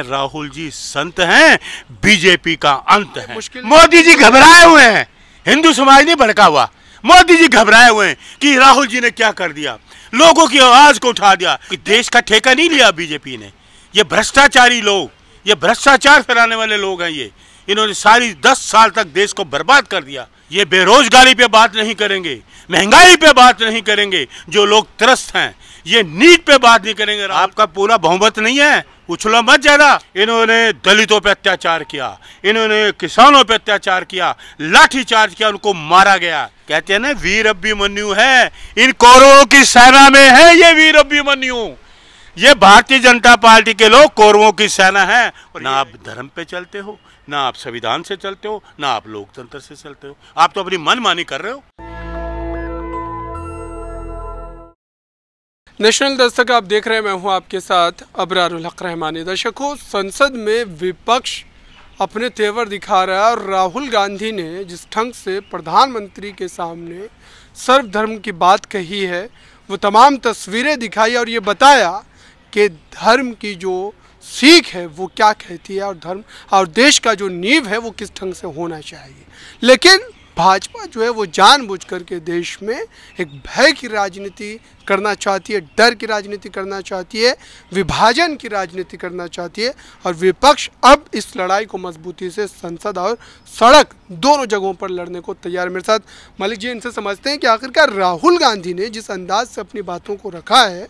राहुल जी संत हैं बीजेपी का अंत है मोदी जी घबराए हुए हैं हिंदू समाज नहीं भड़का हुआ मोदी जी घबराए हुए हैं कि राहुल जी ने क्या कर दिया लोगों की आवाज को उठा दिया कि देश का ठेका नहीं लिया बीजेपी ने ये भ्रष्टाचारी लोग ये भ्रष्टाचार फैलाने वाले लोग हैं ये इन्होंने सारी दस साल तक देश को बर्बाद कर दिया ये बेरोजगारी पे बात नहीं करेंगे महंगाई पे बात नहीं करेंगे जो लोग त्रस्त हैं ये नीट पे बात नहीं करेंगे आपका पूरा बहुमत नहीं है उछलो मत ज्यादा इन्होंने दलितों पे अत्याचार किया इन्होंने किसानों पे अत्याचार किया लाठी चार्ज किया उनको मारा गया कहते हैं ना वीर अभिमन्यु है इन कौरवों की सेना में है ये वीर अभिमन्यु ये भारतीय जनता पार्टी के लोग कौरवों की सेना है और ना आप धर्म पे चलते हो ना आप संविधान से चलते हो ना आप लोकतंत्र से चलते हो आप तो अपनी मनमानी कर रहे हो नेशनल दस्तक आप देख रहे हैं मैं हूं आपके साथ अबरारुल हक रहमानी दर्शकों संसद में विपक्ष अपने तेवर दिखा रहा है और राहुल गांधी ने जिस ढंग से प्रधानमंत्री के सामने सर्वधर्म की बात कही है वो तमाम तस्वीरें दिखाई और ये बताया कि धर्म की जो सीख है वो क्या कहती है और धर्म और देश का जो नींव है वो किस ढंग से होना चाहिए लेकिन भाजपा जो है वो जानबूझकर करके देश में एक भय की राजनीति करना चाहती है डर की राजनीति करना चाहती है विभाजन की राजनीति करना चाहती है और विपक्ष अब इस लड़ाई को मजबूती से संसद और सड़क दोनों जगहों पर लड़ने को तैयार है मेरे साथ मलिक जी इनसे समझते हैं कि आखिरकार राहुल गांधी ने जिस अंदाज से अपनी बातों को रखा है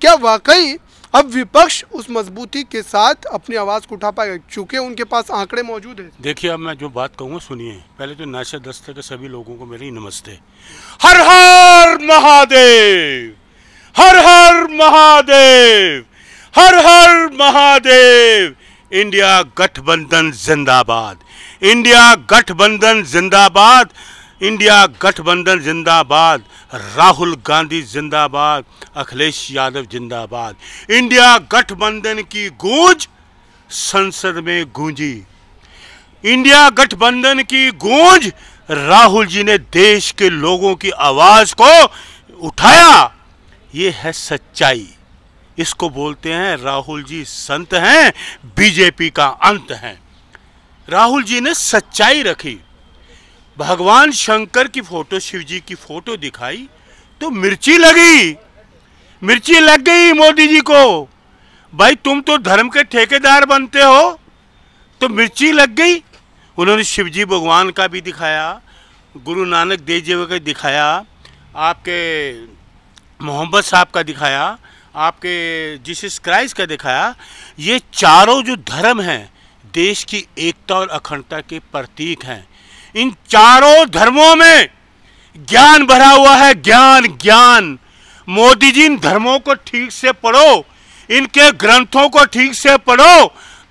क्या वाकई अब विपक्ष उस मजबूती के साथ अपनी आवाज़ को उठा पाएगा चूंकि उनके पास आंकड़े मौजूद हैं देखिए अब मैं जो बात कहूंगा सुनिए पहले तो नाशा दस्ते के सभी लोगों को मेरी नमस्ते हर हर महादेव हर हर महादेव हर हर महादेव इंडिया गठबंधन जिंदाबाद इंडिया गठबंधन जिंदाबाद इंडिया गठबंधन जिंदाबाद राहुल गांधी जिंदाबाद अखिलेश यादव जिंदाबाद इंडिया गठबंधन की गूंज संसद में गूंजी इंडिया गठबंधन की गूंज राहुल जी ने देश के लोगों की आवाज को उठाया ये है सच्चाई इसको बोलते हैं राहुल जी संत हैं बीजेपी का अंत हैं राहुल जी ने सच्चाई रखी भगवान शंकर की फोटो शिव जी की फोटो दिखाई तो मिर्ची लगी मिर्ची लग गई मोदी जी को भाई तुम तो धर्म के ठेकेदार बनते हो तो मिर्ची लग गई उन्होंने शिव जी भगवान का भी दिखाया गुरु नानक देव जी का दिखाया आपके मोहम्मद साहब का दिखाया आपके जीसस क्राइस्ट का दिखाया ये चारों जो धर्म हैं देश की एकता और अखंडता के प्रतीक हैं इन चारों धर्मों में ज्ञान भरा हुआ है ज्ञान ज्ञान मोदी जी इन धर्मों को ठीक से पढ़ो इनके ग्रंथों को ठीक से पढ़ो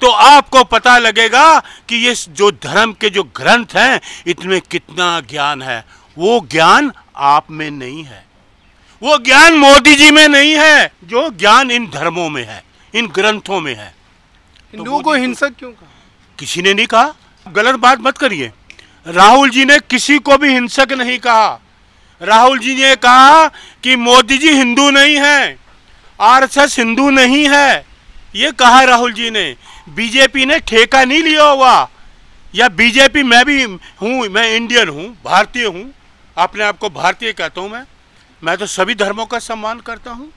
तो आपको पता लगेगा कि ये जो धर्म के जो ग्रंथ हैं इतने कितना ज्ञान है वो ज्ञान आप में नहीं है वो ज्ञान मोदी जी में नहीं है जो ज्ञान इन धर्मों में है इन ग्रंथों में है हिंदुओं तो को हिंसक क्यों कहा किसी ने नहीं कहा गलत बात मत करिए राहुल जी ने किसी को भी हिंसक नहीं कहा राहुल जी ने कहा कि मोदी जी हिंदू नहीं है आरएसएस हिंदू नहीं है ये कहा राहुल जी ने बीजेपी ने ठेका नहीं लिया हुआ या बीजेपी मैं भी हूँ मैं इंडियन हूँ भारतीय हूँ अपने आप को भारतीय कहता हूँ मैं मैं तो सभी धर्मों का सम्मान करता हूँ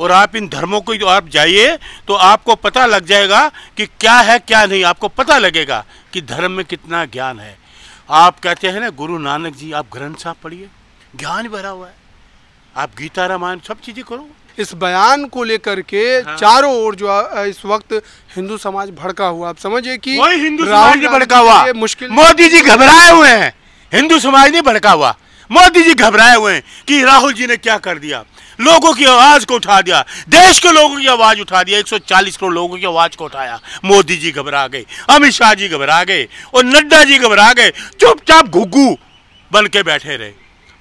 और आप इन धर्मों को जो आप जाइए तो आपको पता लग जाएगा कि क्या है क्या नहीं आपको पता लगेगा कि धर्म में कितना ज्ञान है आप कहते हैं ना गुरु नानक जी आप ग्रंथ साहब पढ़िए ज्ञान भरा हुआ है आप गीता रामायण सब चीज़ें करो इस बयान को लेकर के हाँ। चारों ओर जो इस वक्त हिंदू समाज भड़का हुआ आप समझिए कि हिंदू समाज भड़का हुआ मुश्किल मोदी जी घबराए हुए हैं हिंदू समाज नहीं भड़का हुआ मोदी जी घबराए हुए हैं कि राहुल जी ने क्या कर दिया लोगों की आवाज को उठा दिया देश के लोगों की आवाज उठा दिया 140 करोड़ लोगों की आवाज को उठाया मोदी जी घबरा गए अमित शाह जी घबरा गए और नड्डा जी घबरा गए चुपचाप घुग्गू बन के बैठे रहे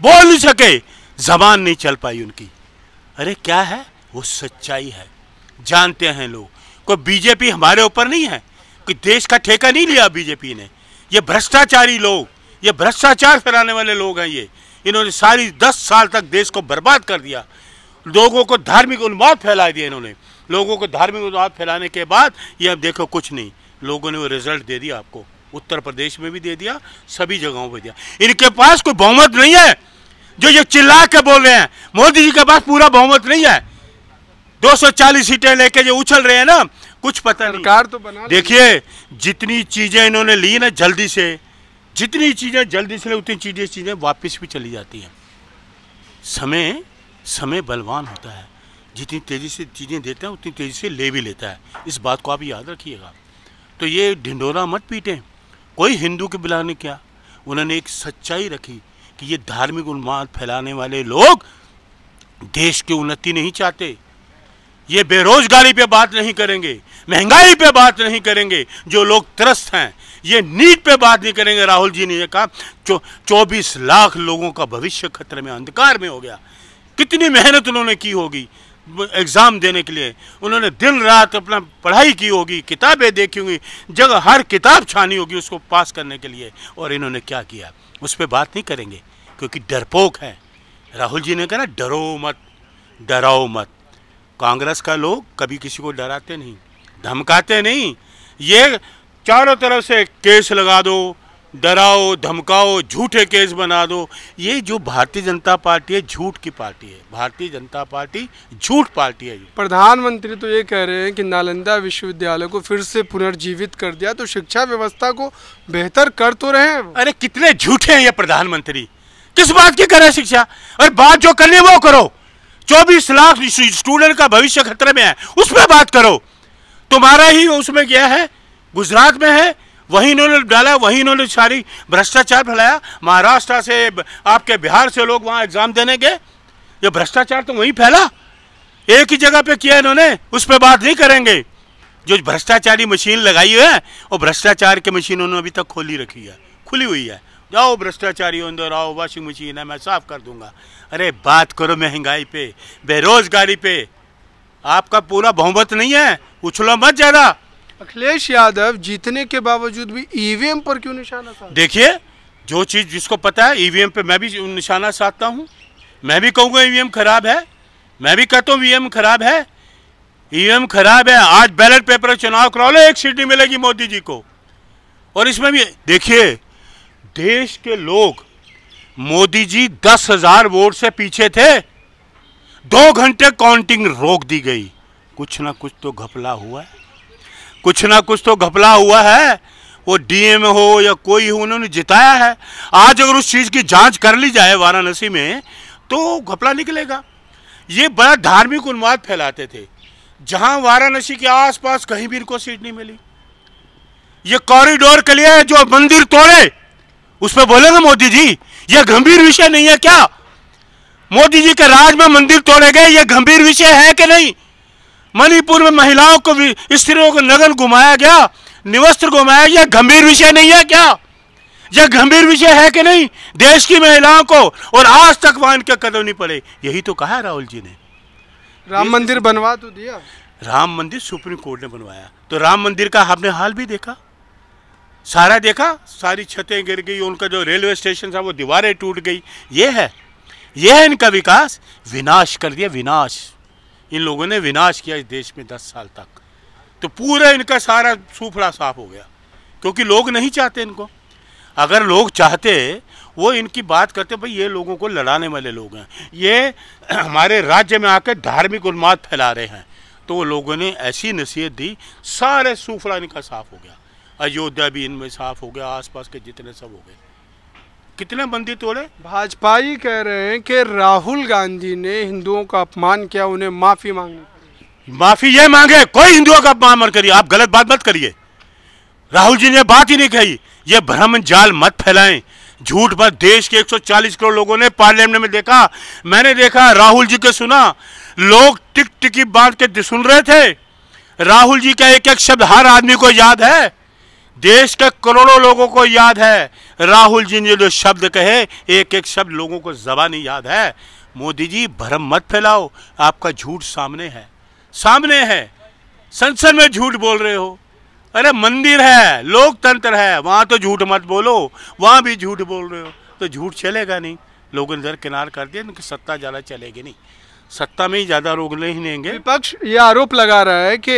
बोल नहीं सके जबान नहीं चल पाई उनकी अरे क्या है वो सच्चाई है जानते हैं लोग कोई बीजेपी हमारे ऊपर नहीं है कोई देश का ठेका नहीं लिया बीजेपी ने ये भ्रष्टाचारी लोग ये भ्रष्टाचार फैलाने वाले लोग हैं ये इन्होंने सारी दस साल तक देश को बर्बाद कर दिया लोगों को धार्मिक उन्माद फैला दिया इन्होंने लोगों को धार्मिक उन्माद फैलाने के बाद ये अब देखो कुछ नहीं लोगों ने वो रिजल्ट दे दिया आपको उत्तर प्रदेश में भी दे दिया सभी जगहों पर दिया इनके पास कोई बहुमत नहीं है जो ये चिल्ला के बोल रहे हैं मोदी जी के पास पूरा बहुमत नहीं है 240 सीटें लेके जो उछल रहे हैं ना कुछ पता नहीं। तो देखिए जितनी चीजें इन्होंने ली ना जल्दी से जितनी चीज़ें जल्दी से उतनी चीज़ें चीज़ें वापस भी चली जाती हैं समय समय बलवान होता है जितनी तेज़ी से चीज़ें देता है उतनी तेज़ी से ले भी लेता है इस बात को आप याद रखिएगा तो ये ढिंडोरा मत पीटें कोई हिंदू के बिला ने क्या उन्होंने एक सच्चाई रखी कि ये धार्मिक उन्माद फैलाने वाले लोग देश की उन्नति नहीं चाहते ये बेरोजगारी पे बात नहीं करेंगे महंगाई पे बात नहीं करेंगे जो लोग त्रस्त हैं ये नीट पे बात नहीं करेंगे राहुल जी ने यह कहा चौबीस लाख लोगों का भविष्य खतरे में अंधकार में हो गया कितनी मेहनत उन्होंने की होगी एग्ज़ाम देने के लिए उन्होंने दिन रात अपना पढ़ाई की होगी किताबें देखी होंगी जगह हर किताब छानी होगी उसको पास करने के लिए और इन्होंने क्या किया उस पर बात नहीं करेंगे क्योंकि डरपोक है राहुल जी ने कहा ना डरो मत डराओ मत कांग्रेस का लोग कभी किसी को डराते नहीं धमकाते नहीं ये चारों तरफ से केस लगा दो डराओ धमकाओ झूठे केस बना दो ये जो भारतीय जनता पार्टी है झूठ की पार्टी है भारतीय जनता पार्टी झूठ पार्टी है प्रधानमंत्री तो ये कह रहे हैं कि नालंदा विश्वविद्यालय को फिर से पुनर्जीवित कर दिया तो शिक्षा व्यवस्था को बेहतर कर तो रहे हैं अरे कितने झूठे हैं ये प्रधानमंत्री किस बात की करे शिक्षा और बात जो करनी वो करो चौबीस लाख स्टूडेंट का भविष्य खतरे में है उस पर बात करो तुम्हारा ही उसमें गया है गुजरात में है वही इन्होंने डाला वही इन्होंने सारी भ्रष्टाचार फैलाया महाराष्ट्र से आपके बिहार से लोग वहां एग्जाम देने गए ये भ्रष्टाचार तो वहीं फैला एक ही जगह पे किया इन्होंने उस पर बात नहीं करेंगे जो भ्रष्टाचारी मशीन लगाई है और भ्रष्टाचार की मशीन उन्होंने अभी तक खोली रखी है खुली हुई है जाओ भ्रष्टाचारियों अंदर आओ वॉशिंग मशीन है मैं साफ़ कर दूंगा अरे बात करो महंगाई पे बेरोजगारी पे आपका पूरा बहुमत नहीं है उछलो मत ज़्यादा अखिलेश यादव जीतने के बावजूद भी ईवीएम e पर क्यों निशाना देखिए जो चीज़ जिसको पता है ईवीएम e पे मैं भी निशाना साधता हूँ मैं भी कहूंगा ईवीएम e खराब है मैं भी कहता हूँ ईवीएम खराब है ईवीएम खराब है आज बैलेट पेपर चुनाव करा लो एक सीट नहीं मिलेगी मोदी जी को और इसमें भी देखिए देश के लोग मोदी जी दस हजार वोट से पीछे थे दो घंटे काउंटिंग रोक दी गई कुछ ना कुछ तो घपला हुआ है कुछ ना कुछ तो घपला हुआ है वो डीएम हो या कोई हो उन्होंने जिताया है आज अगर उस चीज़ की जांच कर ली जाए वाराणसी में तो घपला निकलेगा ये बड़ा धार्मिक उन्माद फैलाते थे जहां वाराणसी के आसपास कहीं भी इनको सीट नहीं मिली ये कॉरिडोर के लिए जो मंदिर तोड़े उस पर ना मोदी जी यह गंभीर विषय नहीं है क्या मोदी जी के राज में मंदिर तोड़े गए यह गंभीर विषय है कि नहीं मणिपुर में महिलाओं को स्त्रियों को नगन घुमाया गया निवस्त्र घुमाया यह गंभीर विषय नहीं है क्या यह गंभीर विषय है कि नहीं देश की महिलाओं को और आज तक वहां इनके कदम नहीं पड़े यही तो कहा राहुल जी ने राम मंदिर बनवा तो दिया राम मंदिर सुप्रीम कोर्ट ने बनवाया तो राम मंदिर का आपने हाल भी देखा सारा देखा सारी छतें गिर गई उनका जो रेलवे स्टेशन था वो दीवारें टूट गई ये है ये है इनका विकास विनाश कर दिया विनाश इन लोगों ने विनाश किया इस देश में दस साल तक तो पूरा इनका सारा सूफड़ा साफ हो गया क्योंकि लोग नहीं चाहते इनको अगर लोग चाहते वो इनकी बात करते भाई ये लोगों को लड़ाने वाले लोग हैं ये हमारे राज्य में आकर धार्मिक उन्माद फैला रहे हैं तो वो लोगों ने ऐसी नसीहत दी सारे सूफड़ा इनका साफ हो गया अयोध्या भी इनमें साफ हो गया आसपास के जितने सब हो गए कितने बंदी तोड़े भाजपा ही कह रहे हैं कि राहुल गांधी ने हिंदुओं का अपमान किया उन्हें माफी मांगनी माफी ये मांगे कोई हिंदुओं का अपमान मत करिए आप गलत बात मत करिए राहुल जी ने बात ही नहीं कही ये भ्रम जाल मत फैलाएं झूठ पर देश के 140 करोड़ लोगों ने पार्लियामेंट में देखा मैंने देखा राहुल जी के सुना लोग टिक टिकी बांट के सुन रहे थे राहुल जी का एक एक शब्द हर आदमी को याद है देश के करोड़ों लोगों को याद है राहुल जी ने जो शब्द कहे एक एक शब्द लोगों को जबानी याद है मोदी जी भ्रम मत फैलाओ आपका झूठ सामने है सामने है संसद में झूठ बोल रहे हो अरे मंदिर है लोकतंत्र है वहाँ तो झूठ मत बोलो वहाँ भी झूठ बोल रहे हो तो झूठ चलेगा नहीं लोगों ने जरा किनार कर दिया इनकी सत्ता ज़्यादा चलेगी नहीं सत्ता में ही ज़्यादा रोग नहीं लेंगे विपक्ष ये आरोप लगा रहा है कि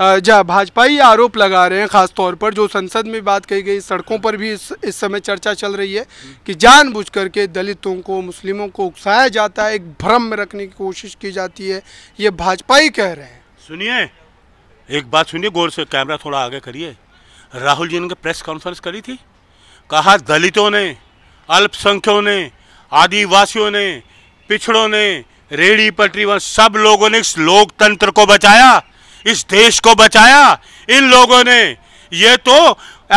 जा भाजपा ही आरोप लगा रहे हैं खासतौर पर जो संसद में बात कही गई सड़कों पर भी इस इस समय चर्चा चल रही है कि जानबूझ करके दलितों को मुस्लिमों को उकसाया जाता है एक भ्रम में रखने की कोशिश की जाती है ये भाजपा ही कह रहे हैं सुनिए एक बात सुनिए गौर से कैमरा थोड़ा आगे करिए राहुल जी ने प्रेस कॉन्फ्रेंस करी थी कहा दलितों ने अल्पसंख्यकों ने आदिवासियों ने पिछड़ों ने रेड़ी पटरी व सब लोगों ने इस लोकतंत्र को बचाया इस देश को बचाया इन लोगों ने ये तो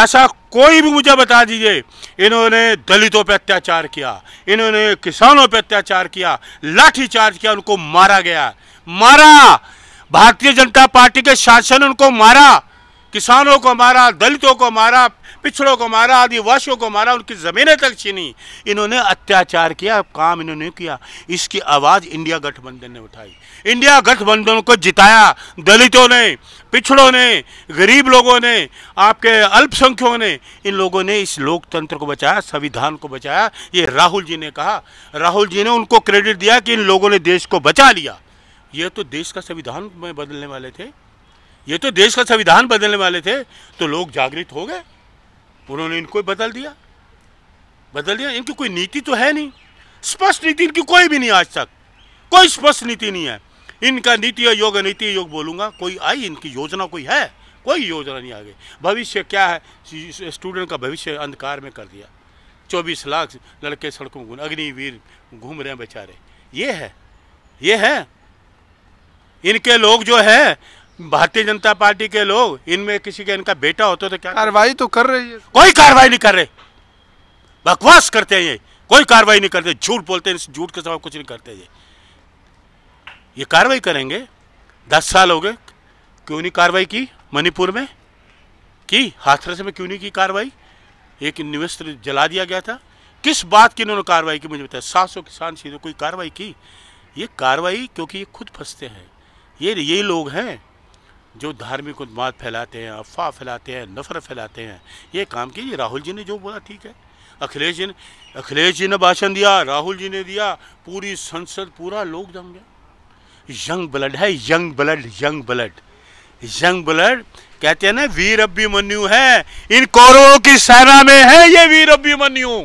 ऐसा कोई भी मुझे बता दीजिए इन्होंने दलितों पर अत्याचार किया इन्होंने किसानों पर अत्याचार किया लाठीचार्ज किया उनको मारा गया मारा भारतीय जनता पार्टी के शासन उनको मारा किसानों को मारा दलितों को मारा पिछड़ों को मारा आदिवासियों को मारा उनकी ज़मीनें तक छीनी इन्होंने अत्याचार किया काम इन्होंने किया इसकी आवाज़ इंडिया गठबंधन ने उठाई इंडिया गठबंधन को जिताया दलितों ने पिछड़ों ने गरीब लोगों ने आपके अल्पसंख्यकों ने इन लोगों ने इस लोकतंत्र को बचाया संविधान को बचाया ये राहुल जी ने कहा राहुल जी ने उनको क्रेडिट दिया कि इन लोगों ने देश को बचा लिया ये तो देश का संविधान में बदलने वाले थे ये तो देश का संविधान बदलने वाले थे तो लोग जागृत हो गए उन्होंने इनको बदल दिया बदल दिया इनकी कोई नीति तो है नहीं स्पष्ट नीति इनकी कोई भी नहीं आज तक कोई स्पष्ट नीति नहीं है इनका नीति योग नीति योग बोलूंगा कोई आई इनकी योजना कोई है कोई योजना नहीं आ गई भविष्य क्या है स्टूडेंट का भविष्य अंधकार में कर दिया चौबीस लाख लड़के सड़कों में अग्निवीर घूम रहे हैं बेचारे ये है ये है इनके लोग जो है भारतीय जनता पार्टी के लोग इनमें किसी का इनका बेटा होता तो क्या कार्रवाई तो कर रही है कोई कार्रवाई नहीं कर रहे बकवास करते हैं ये कोई कार्रवाई नहीं करते झूठ बोलते हैं झूठ के सवाल कुछ नहीं करते ये ये कार्रवाई करेंगे दस साल हो गए क्यों नहीं कार्रवाई की मणिपुर में की हाथरस में क्यों नहीं की कार्रवाई एक इन्वेस्टर जला दिया गया था किस बात की इन्होंने कार्रवाई की मुझे बताया सात किसान सीधे कोई कार्रवाई की ये कार्रवाई क्योंकि ये खुद फंसते हैं ये ये लोग हैं जो धार्मिक उन्माद फैलाते हैं अफवाह फैलाते हैं नफरत फैलाते हैं ये काम कीजिए राहुल जी ने जो बोला ठीक है अखिलेश जी ने अखिलेश जी ने भाषण दिया राहुल जी ने दिया पूरी संसद पूरा लोग जम गया यंग ब्लड है young blood young blood young blood कहते हैं ना वीर अभिमन्यु है इन कौरवों की सेना में है ये वीर अभिमन्यु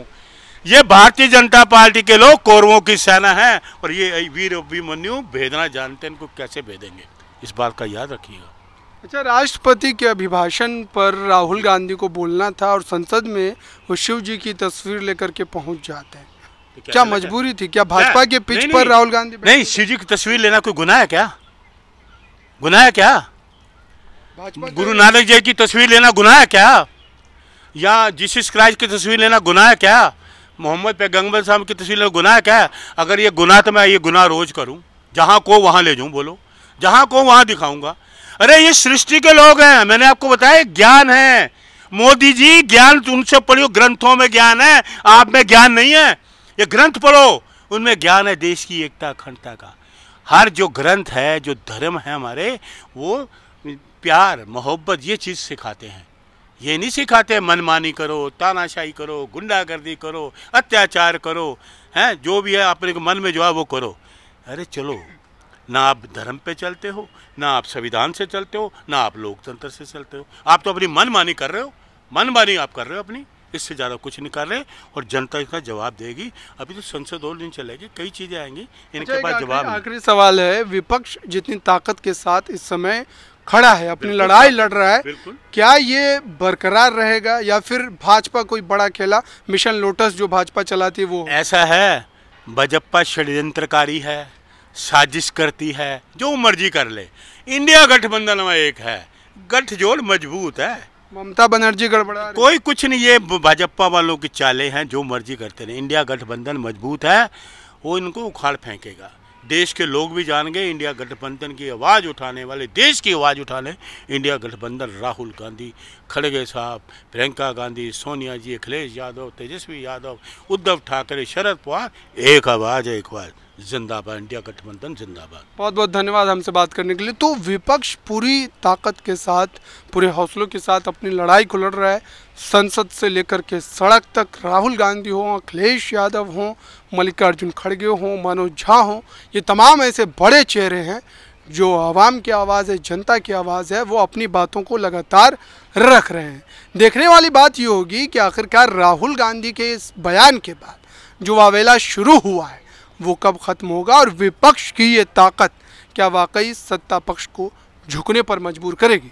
ये भारतीय जनता पार्टी के लोग कौरवों की सेना है और ये वीर अभिमन्यु भेदना जानते हैं इनको कैसे भेदेंगे इस बात का याद रखिएगा अच्छा राष्ट्रपति के अभिभाषण पर राहुल गांधी को बोलना था और संसद में वो शिव जी की तस्वीर लेकर के पहुंच जाते हैं तो क्या, क्या मजबूरी थी क्या भाजपा के पिच पर राहुल गांधी नहीं शिव जी की तस्वीर लेना कोई गुनाह है क्या गुनाह है क्या गुरु नानक जय की तस्वीर लेना गुनाह है क्या या जीसस क्राइस्ट की तस्वीर लेना गुनाह है क्या मोहम्मद पैगम्बर साहब की तस्वीर लेना गुनाह है क्या अगर ये गुनाह तो मैं ये गुनाह रोज करूँ जहाँ को वहाँ ले जाऊँ बोलो जहाँ को वहाँ दिखाऊँगा अरे ये सृष्टि के लोग हैं मैंने आपको बताया ज्ञान है मोदी जी ज्ञान तो उनसे पढ़ियो ग्रंथों में ज्ञान है आप में ज्ञान नहीं है ये ग्रंथ पढ़ो उनमें ज्ञान है देश की एकता अखंडता का हर जो ग्रंथ है जो धर्म है हमारे वो प्यार मोहब्बत ये चीज़ सिखाते हैं ये नहीं सिखाते मनमानी करो तानाशाही करो गुंडागर्दी करो अत्याचार करो हैं जो भी है अपने मन में जो है वो करो अरे चलो ना आप धर्म पे चलते हो ना आप संविधान से चलते हो ना आप लोकतंत्र से चलते हो आप तो अपनी मनमानी कर रहे हो मनमानी आप कर रहे हो अपनी इससे ज़्यादा कुछ नहीं कर रहे और जनता इसका जवाब देगी अभी तो संसद और दिन चलेगी कई चीज़ें आएंगी इनके अच्छा, पास जवाब आखिरी सवाल है विपक्ष जितनी ताकत के साथ इस समय खड़ा है अपनी लड़ाई लड़ रहा है क्या ये बरकरार रहेगा या फिर भाजपा कोई बड़ा खेला मिशन लोटस जो भाजपा चलाती है वो ऐसा है भाजपा षड्यंत्रकारी है साजिश करती है जो मर्जी कर ले इंडिया गठबंधन में एक है गठजोड़ मजबूत है ममता बनर्जी गड़बड़ा कोई कुछ नहीं ये भाजपा वालों की चाले हैं जो मर्जी करते रहे इंडिया गठबंधन मजबूत है वो इनको उखाड़ फेंकेगा देश के लोग भी जान गए इंडिया गठबंधन की आवाज़ उठाने वाले देश की आवाज़ उठाने इंडिया गठबंधन राहुल गांधी खड़गे साहब प्रियंका गांधी सोनिया जी अखिलेश यादव तेजस्वी यादव उद्धव ठाकरे शरद पवार एक आवाज़ एक आवाज़ जिंदाबाद इंडिया गठबंधन जिंदाबाद बहुत बहुत धन्यवाद हमसे बात करने के लिए तो विपक्ष पूरी ताकत के साथ पूरे हौसलों के साथ अपनी लड़ाई को लड़ रहा है संसद से लेकर के सड़क तक राहुल गांधी हों अखिलेश यादव हों मल्लिकार्जुन खड़गे हों मनोज झा हों ये तमाम ऐसे बड़े चेहरे हैं जो आवाम की आवाज़ है जनता की आवाज़ है वो अपनी बातों को लगातार रख रहे हैं देखने वाली बात ये होगी कि आखिरकार राहुल गांधी के इस बयान के बाद जो वावेला शुरू हुआ है वो कब ख़त्म होगा और विपक्ष की ये ताकत क्या वाकई सत्ता पक्ष को झुकने पर मजबूर करेगी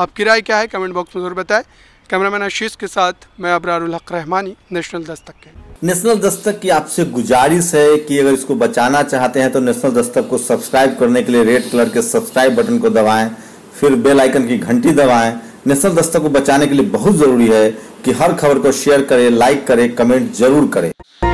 आपकी राय क्या है कमेंट बॉक्स में जरूर बताएं कैमरामैन आशीष के साथ मैं अबरारुल हक रहमानी नेशनल दस्तक के नेशनल दस्तक की आपसे गुजारिश है कि अगर इसको बचाना चाहते हैं तो नेशनल दस्तक को सब्सक्राइब करने के लिए रेड कलर के सब्सक्राइब बटन को दबाएं फिर बेल आइकन की घंटी दबाएं नेशनल दस्तक को बचाने के लिए बहुत ज़रूरी है कि हर खबर को शेयर करें लाइक करें कमेंट जरूर करें